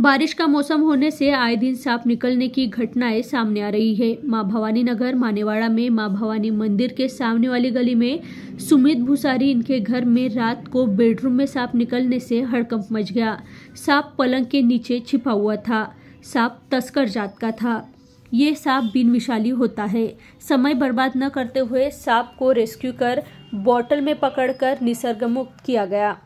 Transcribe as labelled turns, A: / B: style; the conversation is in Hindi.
A: बारिश का मौसम होने से आए दिन सांप निकलने की घटनाएं सामने आ रही है मां भवानी नगर मानेवाड़ा में मां भवानी मंदिर के सामने वाली गली में सुमित भूसारी इनके घर में रात को बेडरूम में सांप निकलने से हड़कंप मच गया सांप पलंग के नीचे छिपा हुआ था सांप तस्कर जात का था ये सांप बिन विशाली होता है समय बर्बाद न करते हुए सांप को रेस्क्यू कर बॉटल में पकड़कर निसर्गमुक्त किया गया